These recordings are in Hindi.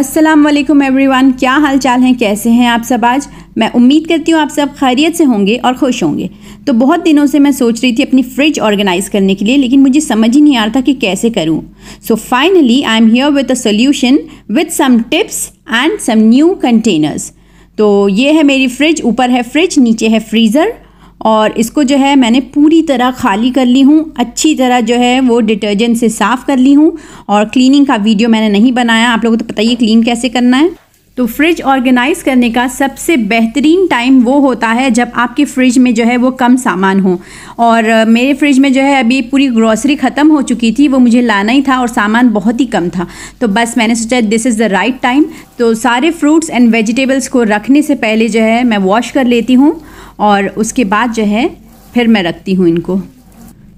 अस्सलाम वालेकुम एवरीवन क्या हाल चाल हैं कैसे हैं आप सब आज मैं उम्मीद करती हूँ आप सब खैरियत से होंगे और खुश होंगे तो बहुत दिनों से मैं सोच रही थी अपनी फ्रिज ऑर्गेनाइज़ करने के लिए लेकिन मुझे समझ ही नहीं आ रहा था कि कैसे करूँ so finally I am here with a solution with some tips and some new containers तो ये है मेरी फ्रिज ऊपर है फ्रिज नीचे है फ्रीज़र और इसको जो है मैंने पूरी तरह खाली कर ली हूँ अच्छी तरह जो है वो डिटर्जेंट से साफ़ कर ली हूँ और क्लीनिंग का वीडियो मैंने नहीं बनाया आप लोगों को तो पता ही क्लीन कैसे करना है तो फ्रिज ऑर्गेनाइज़ करने का सबसे बेहतरीन टाइम वो होता है जब आपके फ्रिज में जो है वो कम सामान हो और मेरे फ्रिज में जो है अभी पूरी ग्रॉसरी ख़त्म हो चुकी थी वो मुझे लाना ही था और सामान बहुत ही कम था तो बस मैंने सोचा this is the right time तो सारे फ्रूट्स एंड वेजिटेबल्स को रखने से पहले जो है मैं वॉश कर लेती हूँ और उसके बाद जो है फिर मैं रखती हूँ इनको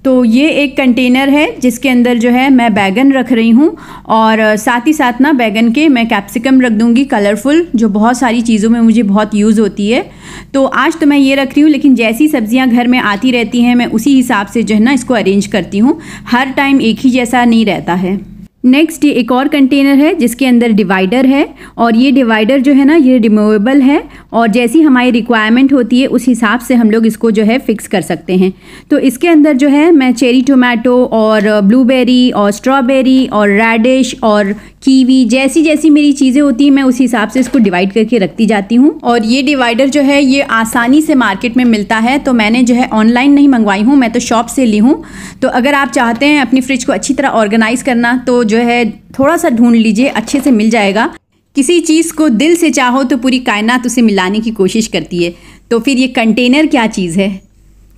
तो ये एक कंटेनर है जिसके अंदर जो है मैं बैगन रख रही हूँ और साथ ही साथ ना बैगन के मैं कैप्सिकम रख दूँगी कलरफुल जो बहुत सारी चीज़ों में मुझे बहुत यूज़ होती है तो आज तो मैं ये रख रही हूँ लेकिन जैसी सब्ज़ियाँ घर में आती रहती हैं मैं उसी हिसाब से जो है ना इसको अरेंज करती हूँ हर टाइम एक ही जैसा नहीं रहता है नेक्स्ट ये एक और कंटेनर है जिसके अंदर डिवाइडर है और ये डिवाइडर जो है ना ये रिमूवेबल है और जैसी हमारी रिक्वायरमेंट होती है उस हिसाब से हम लोग इसको जो है फ़िक्स कर सकते हैं तो इसके अंदर जो है मैं चेरी टोमेटो और ब्लूबेरी और स्ट्रॉबेरी और रेडिश और कीवी जैसी जैसी मेरी चीज़ें होती हैं मैं उस हिसाब से इसको डिवाइड करके रखती जाती हूँ और ये डिवाइडर जो है ये आसानी से मार्केट में मिलता है तो मैंने जो है ऑनलाइन नहीं मंगवाई हूँ मैं तो शॉप से ली हूँ तो अगर आप चाहते हैं अपनी फ्रिज को अच्छी तरह ऑर्गेनाइज़ करना तो जो है थोड़ा सा ढूंढ लीजिए अच्छे से मिल जाएगा किसी चीज़ को दिल से चाहो तो पूरी कायनात उसे मिलाने की कोशिश करती है तो फिर ये कंटेनर क्या चीज़ है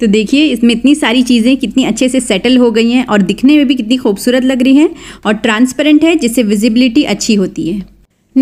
तो देखिए इसमें इतनी सारी चीज़ें कितनी अच्छे से सेटल हो गई हैं और दिखने में भी कितनी खूबसूरत लग रही हैं और ट्रांसपेरेंट है जिससे विजिबिलिटी अच्छी होती है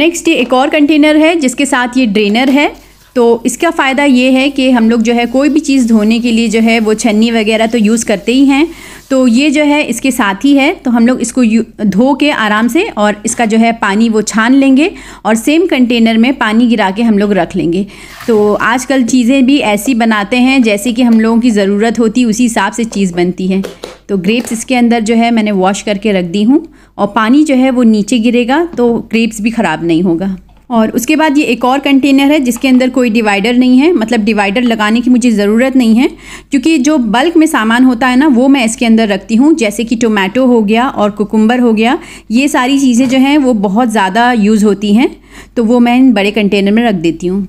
नेक्स्ट ये एक और कंटेनर है जिसके साथ ये ड्रेनर है तो इसका फ़ायदा ये है कि हम लोग जो है कोई भी चीज़ धोने के लिए जो है वो छन्नी वगैरह तो यूज़ करते ही हैं तो ये जो है इसके साथ ही है तो हम लोग इसको धो के आराम से और इसका जो है पानी वो छान लेंगे और सेम कंटेनर में पानी गिरा के हम लोग रख लेंगे तो आजकल चीज़ें भी ऐसी बनाते हैं जैसे कि हम लोगों की ज़रूरत होती उसी हिसाब से चीज़ बनती है तो ग्रेप्स इसके अंदर जो है मैंने वॉश करके रख दी हूँ और पानी जो है वो नीचे गिरेगा तो ग्रेप्स भी ख़राब नहीं होगा और उसके बाद ये एक और कंटेनर है जिसके अंदर कोई डिवाइडर नहीं है मतलब डिवाइडर लगाने की मुझे ज़रूरत नहीं है क्योंकि जो बल्क में सामान होता है ना वो मैं इसके अंदर रखती हूँ जैसे कि टोमेटो हो गया और कुकुम्बर हो गया ये सारी चीज़ें जो हैं वो बहुत ज़्यादा यूज़ होती हैं तो वो मैं इन बड़े कंटेनर में रख देती हूँ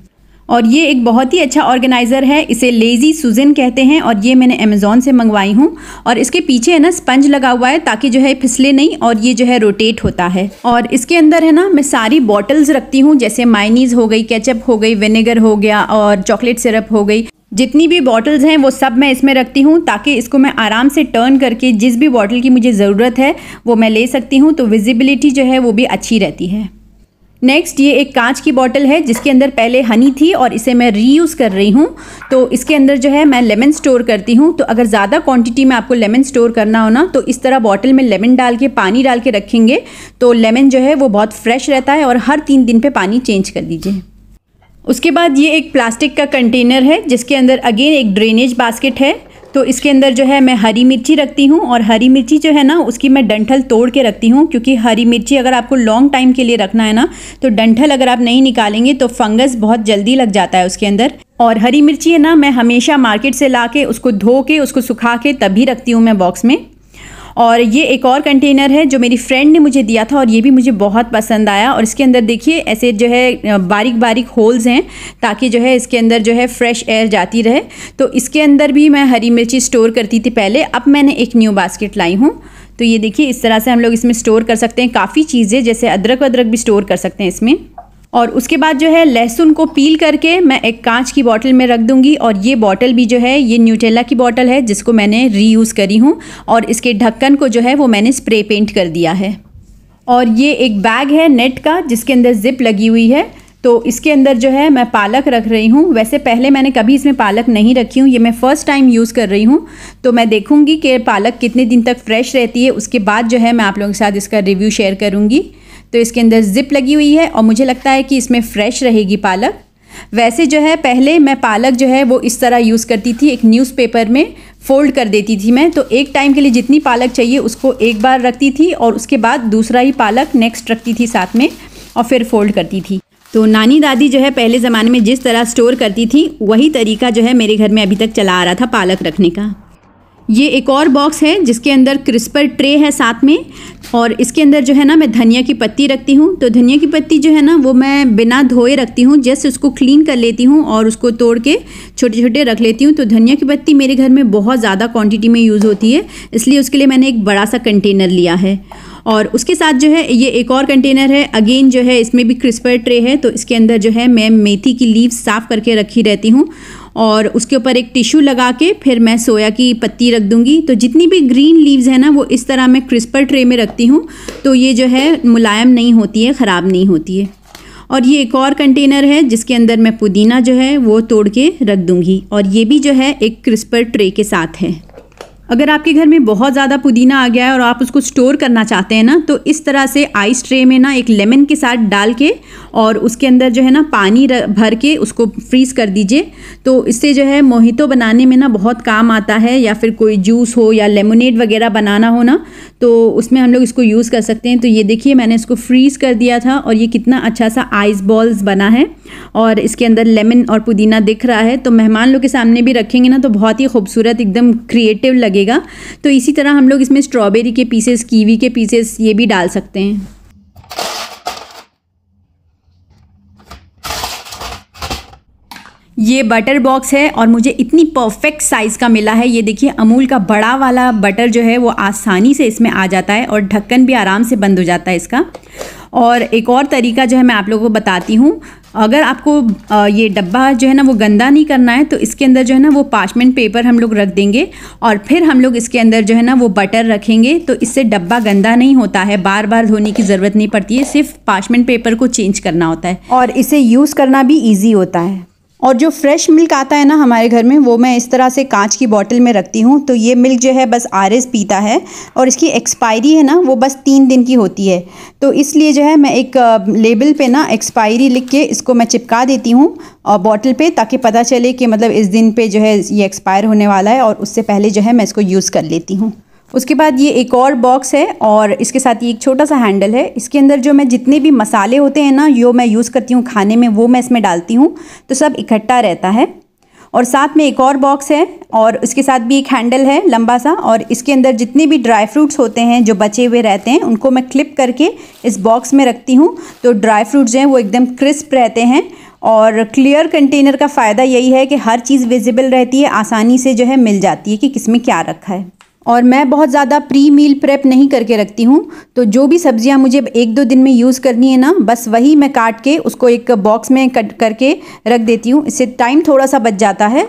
और ये एक बहुत ही अच्छा ऑर्गेनाइज़र है इसे लेज़ी सुजन कहते हैं और ये मैंने अमेज़ोन से मंगवाई हूँ और इसके पीछे है ना स्पंज लगा हुआ है ताकि जो है फिसले नहीं और ये जो है रोटेट होता है और इसके अंदर है ना मैं सारी बॉटल्स रखती हूँ जैसे माइनीज़ हो गई केचप हो गई विनेगर हो गया और चॉकलेट सिरप हो गई जितनी भी बॉटल्स हैं वो सब मैं इसमें रखती हूँ ताकि इसको मैं आराम से टर्न करके जिस भी बॉटल की मुझे ज़रूरत है वो मैं ले सकती हूँ तो विजिबिलिटी जो है वो भी अच्छी रहती है नेक्स्ट ये एक कांच की बॉटल है जिसके अंदर पहले हनी थी और इसे मैं रीयूज़ कर रही हूँ तो इसके अंदर जो है मैं लेमन स्टोर करती हूँ तो अगर ज़्यादा क्वांटिटी में आपको लेमन स्टोर करना हो ना तो इस तरह बॉटल में लेमन डाल के पानी डाल के रखेंगे तो लेमन जो है वो बहुत फ्रेश रहता है और हर तीन दिन पर पानी चेंज कर दीजिए उसके बाद ये एक प्लास्टिक का कंटेनर है जिसके अंदर अगेन एक ड्रेनेज बास्केट है तो इसके अंदर जो है मैं हरी मिर्ची रखती हूँ और हरी मिर्ची जो है ना उसकी मैं डंठल तोड़ के रखती हूँ क्योंकि हरी मिर्ची अगर आपको लॉन्ग टाइम के लिए रखना है ना तो डंठल अगर आप नहीं निकालेंगे तो फंगस बहुत जल्दी लग जाता है उसके अंदर और हरी मिर्ची है ना मैं हमेशा मार्केट से ला के उसको धो के उसको सुखा के तभी रखती हूँ मैं बॉक्स में और ये एक और कंटेनर है जो मेरी फ्रेंड ने मुझे दिया था और ये भी मुझे बहुत पसंद आया और इसके अंदर देखिए ऐसे जो है बारीक बारीक होल्स हैं ताकि जो है इसके अंदर जो है फ्रेश एयर जाती रहे तो इसके अंदर भी मैं हरी मिर्ची स्टोर करती थी पहले अब मैंने एक न्यू बास्केट लाई हूँ तो ये देखिए इस तरह से हम लोग इसमें स्टोर कर सकते हैं काफ़ी चीज़ें जैसे अदरक वदरक भी स्टोर कर सकते हैं इसमें और उसके बाद जो है लहसुन को पील करके मैं एक कांच की बॉटल में रख दूंगी और ये बॉटल भी जो है ये न्यूटेला की बॉटल है जिसको मैंने रीयूज़ करी हूँ और इसके ढक्कन को जो है वो मैंने स्प्रे पेंट कर दिया है और ये एक बैग है नेट का जिसके अंदर जिप लगी हुई है तो इसके अंदर जो है मैं पालक रख रही हूँ वैसे पहले मैंने कभी इसमें पालक नहीं रखी हूँ ये मैं फ़र्स्ट टाइम यूज़ कर रही हूँ तो मैं देखूँगी कि पालक कितने दिन तक फ्रेश रहती है उसके बाद जो है मैं आप लोगों के साथ इसका रिव्यू शेयर करूँगी तो इसके अंदर जिप लगी हुई है और मुझे लगता है कि इसमें फ्रेश रहेगी पालक वैसे जो है पहले मैं पालक जो है वो इस तरह यूज़ करती थी एक न्यूज़पेपर में फोल्ड कर देती थी मैं तो एक टाइम के लिए जितनी पालक चाहिए उसको एक बार रखती थी और उसके बाद दूसरा ही पालक नेक्स्ट रखती थी साथ में और फिर फोल्ड करती थी तो नानी दादी जो है पहले ज़माने में जिस तरह स्टोर करती थी वही तरीका जो है मेरे घर में अभी तक चला आ रहा था पालक रखने का ये एक और बॉक्स है जिसके अंदर क्रिस्पर ट्रे है साथ में और इसके अंदर जो है ना मैं धनिया की पत्ती रखती हूँ तो धनिया की पत्ती जो है ना वो मैं बिना धोए रखती हूँ जस्ट उसको क्लीन कर लेती हूँ और उसको तोड़ के छोटे छोटे रख लेती हूँ तो धनिया की पत्ती मेरे घर में बहुत ज़्यादा क्वान्टिटी में यूज़ होती है इसलिए उसके लिए मैंने एक बड़ा सा कंटेनर लिया है और उसके साथ जो है ये एक और कंटेनर है अगेन जो है इसमें भी क्रिस्पर ट्रे है तो इसके अंदर जो है मैं मेथी की लीव साफ़ करके रखी रहती हूँ और उसके ऊपर एक टिश्यू लगा के फिर मैं सोया की पत्ती रख दूँगी तो जितनी भी ग्रीन लीव्स हैं ना वो इस तरह मैं क्रिस्पर ट्रे में रखती हूँ तो ये जो है मुलायम नहीं होती है ख़राब नहीं होती है और ये एक और कंटेनर है जिसके अंदर मैं पुदीना जो है वो तोड़ के रख दूँगी और ये भी जो है एक क्रिस्पर ट्रे के साथ है अगर आपके घर में बहुत ज़्यादा पुदीना आ गया है और आप उसको स्टोर करना चाहते हैं ना तो इस तरह से आइस ट्रे में ना एक लेमन के साथ डाल के और उसके अंदर जो है ना पानी भर के उसको फ्रीज़ कर दीजिए तो इससे जो है मोहितो बनाने में ना बहुत काम आता है या फिर कोई जूस हो या लेमोनेड वगैरह बनाना हो ना तो उसमें हम लोग इसको यूज़ कर सकते हैं तो ये देखिए मैंने इसको फ्रीज़ कर दिया था और ये कितना अच्छा सा आइस बॉल्स बना है और इसके अंदर लेमन और पुदीना दिख रहा है तो मेहमान लोग के सामने भी रखेंगे ना तो बहुत ही खूबसूरत एकदम क्रिएटिव लगे लगेगा तो इसी तरह हम लोग इसमें स्ट्रॉबेरी के पीसेस कीवी के पीसेस ये भी डाल सकते हैं ये बटर बॉक्स है और मुझे इतनी परफेक्ट साइज़ का मिला है ये देखिए अमूल का बड़ा वाला बटर जो है वो आसानी से इसमें आ जाता है और ढक्कन भी आराम से बंद हो जाता है इसका और एक और तरीका जो है मैं आप लोगों को बताती हूँ अगर आपको ये डब्बा जो है ना वो गंदा नहीं करना है तो इसके अंदर जो है ना वो पार्चमेंट पेपर हम लोग रख देंगे और फिर हम लोग इसके अंदर जो है ना वो बटर रखेंगे तो इससे डब्बा गंदा नहीं होता है बार बार धोने की ज़रूरत नहीं पड़ती है सिर्फ पार्चमेंट पेपर को चेंज करना होता है और इसे यूज़ करना भी ईजी होता है और जो फ्रेश मिल्क आता है ना हमारे घर में वो मैं इस तरह से कांच की बॉटल में रखती हूँ तो ये मिल्क जो है बस आर पीता है और इसकी एक्सपायरी है ना वो बस तीन दिन की होती है तो इसलिए जो है मैं एक लेबल पे ना एक्सपायरी लिख के इसको मैं चिपका देती हूँ और बॉटल पे ताकि पता चले कि मतलब इस दिन पर जो है ये एक्सपायर होने वाला है और उससे पहले जो है मैं इसको यूज़ कर लेती हूँ उसके बाद ये एक और बॉक्स है और इसके साथ ये एक छोटा सा हैंडल है इसके अंदर जो मैं जितने भी मसाले होते हैं ना जो मैं यूज़ करती हूँ खाने में वो मैं इसमें डालती हूँ तो सब इकट्ठा रहता है और साथ में एक और बॉक्स है और इसके साथ भी एक हैंडल है लंबा सा और इसके अंदर जितने भी ड्राई फ्रूट्स होते हैं जो बचे हुए रहते हैं उनको मैं क्लिप करके इस बॉक्स में रखती हूँ तो ड्राई फ्रूट्स जो हैं वो एकदम क्रिस्प रहते हैं और क्लियर कंटेनर का फ़ायदा यही है कि हर चीज़ विजिबल रहती है आसानी से जो है मिल जाती है कि किस में क्या रखा है और मैं बहुत ज़्यादा प्री मील प्रेप नहीं करके रखती हूँ तो जो भी सब्जियाँ मुझे एक दो दिन में यूज़ करनी है ना बस वही मैं काट के उसको एक बॉक्स में कट करके रख देती हूँ इससे टाइम थोड़ा सा बच जाता है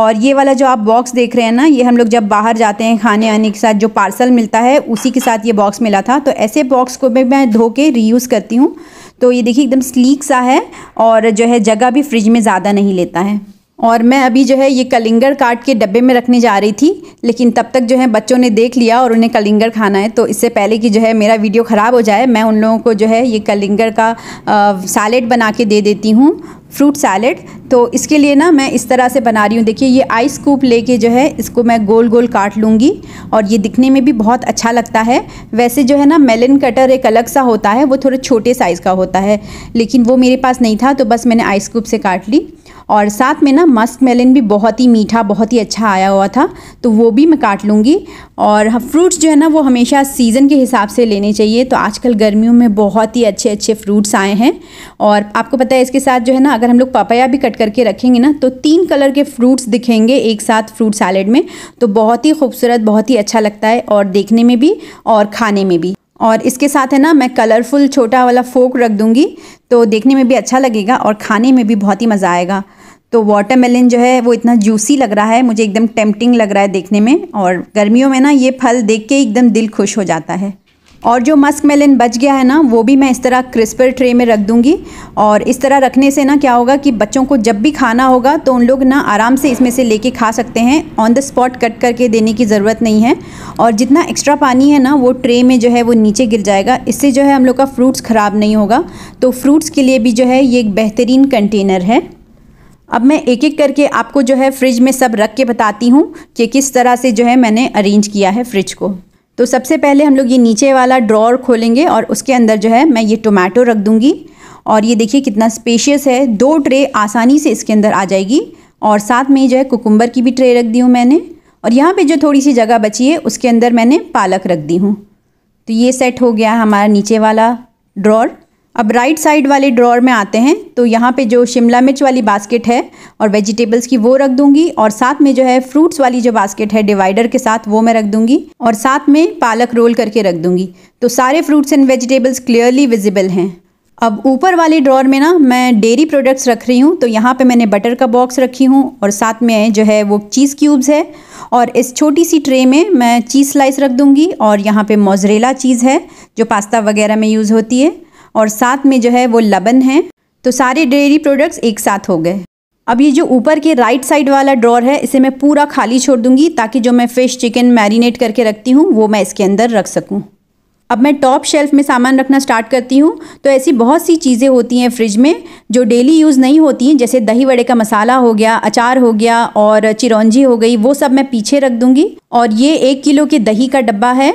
और ये वाला जो आप बॉक्स देख रहे हैं ना ये हम लोग जब बाहर जाते हैं खाने आने के साथ जो पार्सल मिलता है उसी के साथ ये बॉक्स मिला था तो ऐसे बॉक्स को भी मैं धो के रीयूज़ करती हूँ तो ये देखिए एकदम स्लीक सा है और जो है जगह भी फ्रिज में ज़्यादा नहीं लेता है और मैं अभी जो है ये कलिंगर काट के डब्बे में रखने जा रही थी लेकिन तब तक जो है बच्चों ने देख लिया और उन्हें कलिंगर खाना है तो इससे पहले कि जो है मेरा वीडियो ख़राब हो जाए मैं उन लोगों को जो है ये कलिंगर का सैलेड बना के दे देती हूँ फ्रूट सैलेड तो इसके लिए ना मैं इस तरह से बना रही हूँ देखिए ये आइस कूप लेके जो है इसको मैं गोल गोल काट लूँगी और ये दिखने में भी बहुत अच्छा लगता है वैसे जो है ना मेलन कटर एक अलग सा होता है वो थोड़े छोटे साइज़ का होता है लेकिन वो मेरे पास नहीं था तो बस मैंने आइस कूप से काट ली और साथ में ना मस्क मेलन भी बहुत ही मीठा बहुत ही अच्छा आया हुआ था तो वो भी मैं काट लूँगी और फ्रूट्स जो है ना वो हमेशा सीज़न के हिसाब से लेने चाहिए तो आजकल गर्मियों में बहुत ही अच्छे अच्छे फ्रूट्स आए हैं और आपको पता है इसके साथ जो है ना अगर हम लोग पपाया भी कट करके रखेंगे ना तो तीन कलर के फ्रूट्स दिखेंगे एक साथ फ्रूट सैलेड में तो बहुत ही खूबसूरत बहुत ही अच्छा लगता है और देखने में भी और खाने में भी और इसके साथ है ना मैं कलरफुल छोटा वाला फोक रख दूँगी तो देखने में भी अच्छा लगेगा और खाने में भी बहुत ही मज़ा आएगा तो वाटरमेलन जो है वो इतना जूसी लग रहा है मुझे एकदम टेम्पटिंग लग रहा है देखने में और गर्मियों में ना ये फल देख के एकदम दिल खुश हो जाता है और जो मस्क मेलन बच गया है ना वो भी मैं इस तरह क्रिस्पर ट्रे में रख दूंगी और इस तरह रखने से ना क्या होगा कि बच्चों को जब भी खाना होगा तो उन लोग ना आराम से इसमें से लेके खा सकते हैं ऑन द स्पॉट कट करके देने की ज़रूरत नहीं है और जितना एक्स्ट्रा पानी है ना वो ट्रे में जो है वो नीचे गिर जाएगा इससे जो है हम लोग का फ्रूट्स ख़राब नहीं होगा तो फ्रूट्स के लिए भी जो है ये एक बेहतरीन कंटेनर है अब मैं एक एक करके आपको जो है फ्रिज में सब रख के बताती हूँ कि किस तरह से जो है मैंने अरेंज किया है फ्रिज को तो सबसे पहले हम लोग ये नीचे वाला ड्रॉर खोलेंगे और उसके अंदर जो है मैं ये टोमेटो रख दूँगी और ये देखिए कितना स्पेशियस है दो ट्रे आसानी से इसके अंदर आ जाएगी और साथ में जो है कुकुम्बर की भी ट्रे रख दी हूँ मैंने और यहाँ पे जो थोड़ी सी जगह बची है उसके अंदर मैंने पालक रख दी हूँ तो ये सेट हो गया हमारा नीचे वाला ड्रॉर अब राइट साइड वाले ड्रॉर में आते हैं तो यहाँ पे जो शिमला मिर्च वाली बास्केट है और वेजिटेबल्स की वो रख दूंगी और साथ में जो है फ्रूट्स वाली जो बास्केट है डिवाइडर के साथ वो मैं रख दूंगी और साथ में पालक रोल करके रख दूंगी तो सारे fruits and vegetables clearly visible हैं अब ऊपर वाले ड्रॉर में ना मैं डेयरी प्रोडक्ट्स रख रही हूँ तो यहाँ पे मैंने बटर का बॉक्स रखी हूँ और साथ में जो है वो चीज़ क्यूब्स है और इस छोटी सी ट्रे में मैं चीज़ स्लाइस रख दूँगी और यहाँ पे मोजरेला चीज़ है जो पास्ता वगैरह में यूज़ होती है और साथ में जो है वो लबन है तो सारे डेयरी प्रोडक्ट्स एक साथ हो गए अब ये जो ऊपर के राइट साइड वाला ड्रॉर है इसे मैं पूरा खाली छोड़ दूंगी ताकि जो मैं फ़िश चिकन मैरिनेट करके रखती हूँ वो मैं इसके अंदर रख सकूँ अब मैं टॉप शेल्फ़ में सामान रखना स्टार्ट करती हूँ तो ऐसी बहुत सी चीज़ें होती हैं फ्रिज में जो डेली यूज़ नहीं होती हैं जैसे दही वड़े का मसाला हो गया अचार हो गया और चिरौंजी हो गई वो सब मैं पीछे रख दूँगी और ये एक किलो के दही का डब्बा है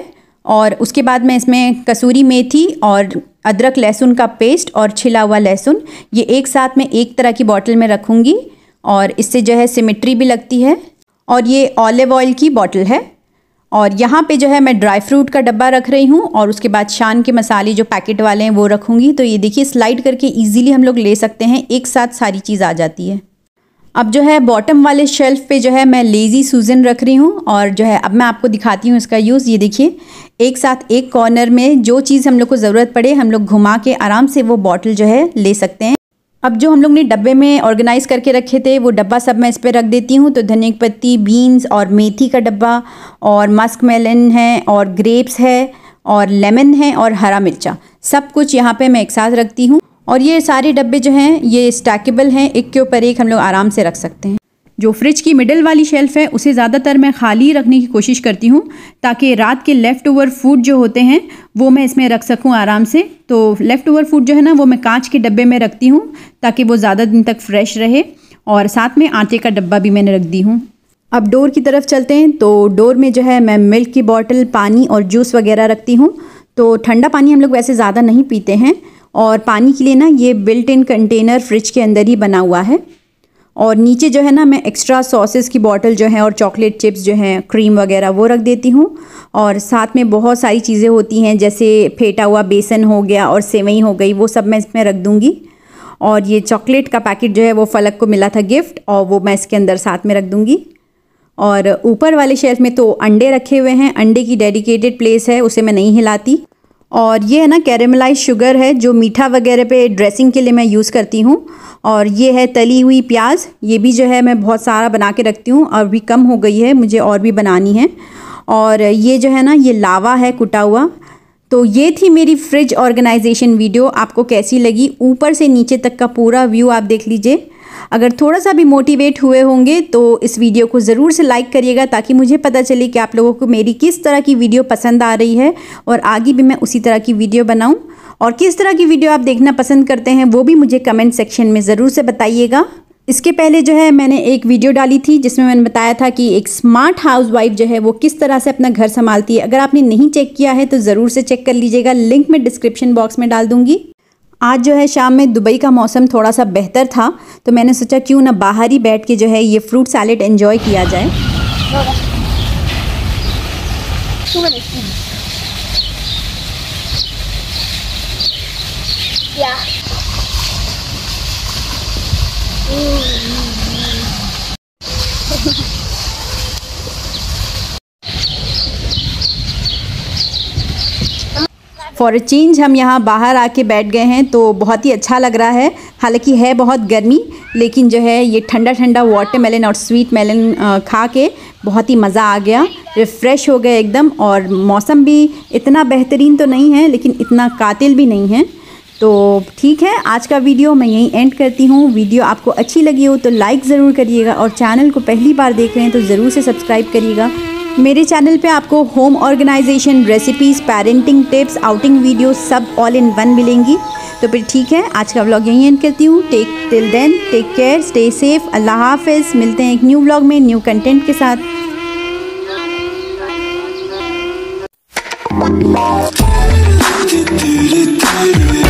और उसके बाद मैं इसमें कसूरी मेथी और अदरक लहसुन का पेस्ट और छिला हुआ लहसुन ये एक साथ में एक तरह की बॉटल में रखूँगी और इससे जो है सिमिट्री भी लगती है और ये ऑलिव ऑयल की बॉटल है और यहाँ पे जो है मैं ड्राई फ्रूट का डब्बा रख रही हूँ और उसके बाद शान के मसाले जो पैकेट वाले हैं वो रखूँगी तो ये देखिए स्लाइड करके इजीली हम लोग ले सकते हैं एक साथ सारी चीज़ आ जाती है अब जो है बॉटम वाले शेल्फ़ पे जो है मैं लेज़ी सूजन रख रही हूँ और जो है अब मैं आपको दिखाती हूँ इसका यूज़ ये देखिए एक साथ एक कॉर्नर में जो चीज़ हम लोग को ज़रूरत पड़े हम लोग घुमा के आराम से वो बॉटल जो है ले सकते हैं अब जो हम लोग ने डब्बे में ऑर्गेनाइज़ करके रखे थे वो डब्बा सब मैं इस पर रख देती हूँ तो धनिया पत्ती बीन्स और मेथी का डब्बा और मस्क मेलन है और ग्रेप्स है और लेमन है और हरा मिर्चा सब कुछ यहाँ पे मैं एक साथ रखती हूँ और ये सारे डब्बे जो हैं ये स्टैकेबल हैं एक के ऊपर एक हम लोग आराम से रख सकते हैं जो फ्रिज की मिडल वाली शेल्फ़ है उसे ज़्यादातर मैं खाली रखने की कोशिश करती हूँ ताकि रात के लेफ़्ट ओवर फूड जो होते हैं वो मैं इसमें रख सकूँ आराम से तो लेफ़्ट ओवर फूड जो है ना वो मैं कांच के डब्बे में रखती हूँ ताकि वो ज़्यादा दिन तक फ्रेश रहे और साथ में आटे का डब्बा भी मैंने रख दी हूँ अब डोर की तरफ चलते हैं तो डोर में जो है मैं मिल्क की बॉटल पानी और जूस वगैरह रखती हूँ तो ठंडा पानी हम लोग वैसे ज़्यादा नहीं पीते हैं और पानी के लिए ना ये बिल्ट इन कंटेनर फ्रिज के अंदर ही बना हुआ है और नीचे जो है ना मैं एक्स्ट्रा सॉसेस की बॉटल जो है और चॉकलेट चिप्स जो हैं क्रीम वगैरह वो रख देती हूँ और साथ में बहुत सारी चीज़ें होती हैं जैसे फेटा हुआ बेसन हो गया और सेवई हो गई वो सब मैं इसमें रख दूँगी और ये चॉकलेट का पैकेट जो है वो फलक को मिला था गिफ्ट और वो मैं इसके अंदर साथ में रख दूँगी और ऊपर वाले शेल्फ में तो अंडे रखे हुए हैं अंडे की डेडिकेटेड प्लेस है उसे मैं नहीं हिलाती और ये है ना कैरेमलाइज शुगर है जो मीठा वगैरह पे ड्रेसिंग के लिए मैं यूज़ करती हूँ और ये है तली हुई प्याज ये भी जो है मैं बहुत सारा बना के रखती हूँ और भी कम हो गई है मुझे और भी बनानी है और ये जो है ना ये लावा है कुटा हुआ तो ये थी मेरी फ्रिज ऑर्गेनाइजेशन वीडियो आपको कैसी लगी ऊपर से नीचे तक का पूरा व्यू आप देख लीजिए अगर थोड़ा सा भी मोटिवेट हुए होंगे तो इस वीडियो को ज़रूर से लाइक करिएगा ताकि मुझे पता चले कि आप लोगों को मेरी किस तरह की वीडियो पसंद आ रही है और आगे भी मैं उसी तरह की वीडियो बनाऊँ और किस तरह की वीडियो आप देखना पसंद करते हैं वो भी मुझे कमेंट सेक्शन में ज़रूर से बताइएगा इसके पहले जो है मैंने एक वीडियो डाली थी जिसमें मैंने बताया था कि एक स्मार्ट हाउस वाइफ जो है वो किस तरह से अपना घर संभालती है अगर आपने नहीं चेक किया है तो ज़रूर से चेक कर लीजिएगा लिंक मैं डिस्क्रिप्शन बॉक्स में डाल दूँगी आज जो है शाम में दुबई का मौसम थोड़ा सा बेहतर था तो मैंने सोचा क्यों ना बाहर ही बैठ के जो है ये फ्रूट सैलेड एंजॉय किया जाए mm. फॉर चेंज हम यहाँ बाहर आके बैठ गए हैं तो बहुत ही अच्छा लग रहा है हालांकि है बहुत गर्मी लेकिन जो है ये ठंडा ठंडा वाटर मेलन और स्वीट मेलन खा के बहुत ही मज़ा आ गया रिफ़्रेश हो गए एकदम और मौसम भी इतना बेहतरीन तो नहीं है लेकिन इतना कातिल भी नहीं है तो ठीक है आज का वीडियो मैं यहीं एंड करती हूँ वीडियो आपको अच्छी लगी हो तो लाइक ज़रूर करिएगा और चैनल को पहली बार देख रहे हैं तो ज़रूर से सब्सक्राइब करिएगा मेरे चैनल पे आपको home organisation recipes parenting tips outing video सब ऑल इन वन मिलेंगी तो फिर ठीक है आज का ब्लॉग यहीं एंड करती हूँ take till then take care stay safe अल्लाह हाफिज़ मिलते हैं एक न्यू ब्लॉग में न्यू कंटेंट के साथ